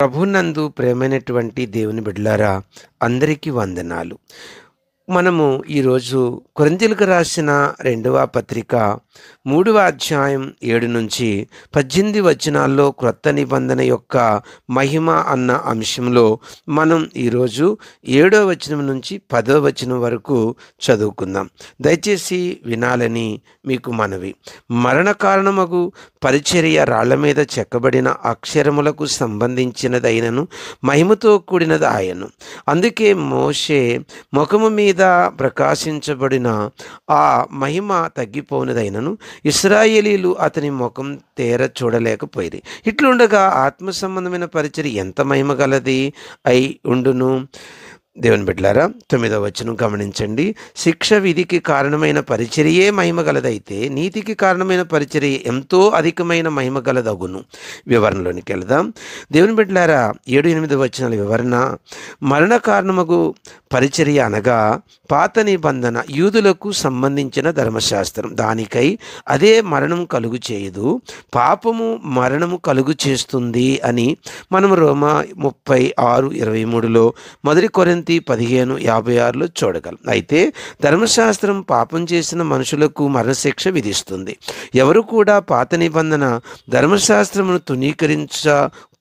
ప్రభునందు ప్రేమైనటువంటి దేవుని బిడ్డలారా అందరికీ వందనాలు మనము ఈరోజు కొరంతిలకు రాసిన రెండవ పత్రిక మూడవ అధ్యాయం ఏడు నుంచి పద్దెనిమిది వచనాల్లో క్రొత్త నిబంధన యొక్క మహిమ అన్న అంశంలో మనం ఈరోజు ఏడవ వచనం నుంచి పదవ వచనం వరకు చదువుకుందాం దయచేసి వినాలని మీకు మనవి మరణ కారణమగు పరిచర్య రాళ్ల మీద చెక్కబడిన అక్షరములకు సంబంధించినదైనను మహిమతో కూడినది ఆయను అందుకే మోషే ముఖము మీద మీద ప్రకాశించబడిన ఆ మహిమ తగ్గిపోనిదైనను ఇస్రాయేలీలు అతని ముఖం తేర చూడలేకపోయేది ఇట్లుండగా ఆత్మ సంబంధమైన పరిచయం ఎంత మహిమ గలది అయి ఉండును దేవుని బిడ్లారా తొమ్మిదో వచనం గమనించండి శిక్ష విధికి కారణమైన పరిచర్యే మహిమ గలదైతే నీతికి కారణమైన పరిచర్య ఎంతో అధికమైన మహిమ వివరణలోనికి వెళదాం దేవుని బిడ్లారా ఏడు ఎనిమిది వచనాల వివరణ మరణ కారణముకు పరిచర్య అనగా పాత నిబంధన యూదులకు సంబంధించిన ధర్మశాస్త్రం దానికై అదే మరణం కలుగు చేయదు పాపము మరణము కలుగు చేస్తుంది అని మనం రోమా ముప్పై ఆరు ఇరవై మూడులో మొదటి కొరింత పద్దెనిమిది పదిహేను యాభై ఆరులో చూడగలం అయితే ధర్మశాస్త్రం పాపం చేసిన మనుషులకు మరణశిక్ష విధిస్తుంది ఎవరు కూడా పాత నిబంధన ధర్మశాస్త్రమును తునీకరించ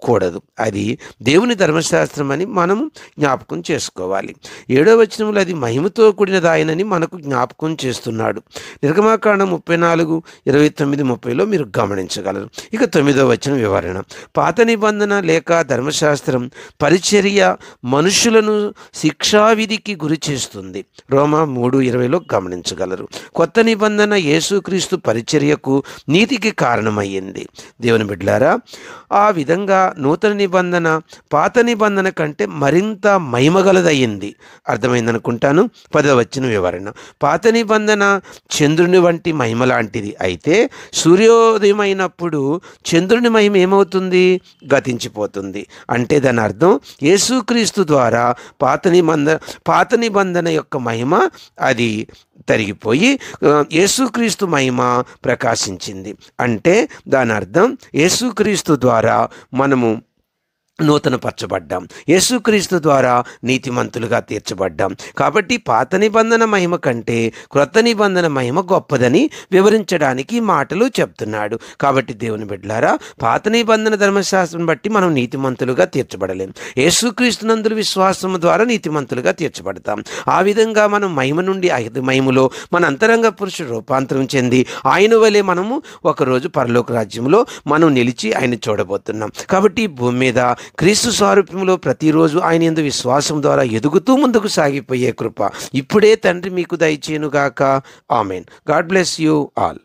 కూడదు అది దేవుని ధర్మశాస్త్రం అని మనం జ్ఞాపకం చేసుకోవాలి ఏడో వచనంలో అది మహిమతో కూడినదాయనని మనకు జ్ఞాపకం చేస్తున్నాడు నిర్గమాకాండం ముప్పై నాలుగు ఇరవై తొమ్మిది ముప్పైలో మీరు గమనించగలరు ఇక తొమ్మిదో వచనం వివరణ పాత నిబంధన లేక ధర్మశాస్త్రం పరిచర్య మనుషులను శిక్షావిధికి గురి చేస్తుంది రోమా మూడు ఇరవైలో గమనించగలరు కొత్త నిబంధన యేసుక్రీస్తు పరిచర్యకు నీతికి కారణమయ్యింది దేవుని బిడ్లారా ఆ విధంగా నూతన నిబంధన పాత నిబంధన కంటే మరింత మహిమగలదయ్యింది అర్థమైందనుకుంటాను పదవ వచ్చిన వివరణ పాత నిబంధన చంద్రుని వంటి మహిమ లాంటిది అయితే సూర్యోదయమైనప్పుడు చంద్రుని మహిమ ఏమవుతుంది గతించిపోతుంది అంటే దాని అర్థం యేసుక్రీస్తు ద్వారా పాత నిబంధన పాత నిబంధన యొక్క మహిమ అది తరిగిపోయి యేసుక్రీస్తు మహిమ ప్రకాశించింది అంటే దాని అర్థం యేసుక్రీస్తు ద్వారా మనము నూతనపరచబడ్డాం యేసుక్రీస్తు ద్వారా నీతిమంతులుగా తీర్చబడ్డాం కాబట్టి పాత నిబంధన మహిమ కంటే క్రొత్త నిబంధన మహిమ గొప్పదని వివరించడానికి మాటలు చెప్తున్నాడు కాబట్టి దేవుని బిడ్లారా పాత నిబంధన ధర్మశాస్త్రం బట్టి మనం నీతిమంతులుగా తీర్చబడలేం యేసుక్రీస్తు నందుల విశ్వాసము ద్వారా నీతిమంతులుగా తీర్చబడతాం ఆ విధంగా మనం మహిమ నుండి ఐదు మహిమలో మన అంతరంగ పురుషుడు రూపాంతరం చెంది ఆయన వలె మనము ఒకరోజు పరలోక రాజ్యంలో మనం నిలిచి ఆయన చూడబోతున్నాం కాబట్టి భూమి మీద క్రీస్తు స్వరూపంలో ప్రతిరోజు ఆయన ఎందు విశ్వాసం ద్వారా ఎదుగుతూ ముందుకు సాగిపోయే కృప ఇప్పుడే తండ్రి మీకు దయచేనుగాక amen god bless you all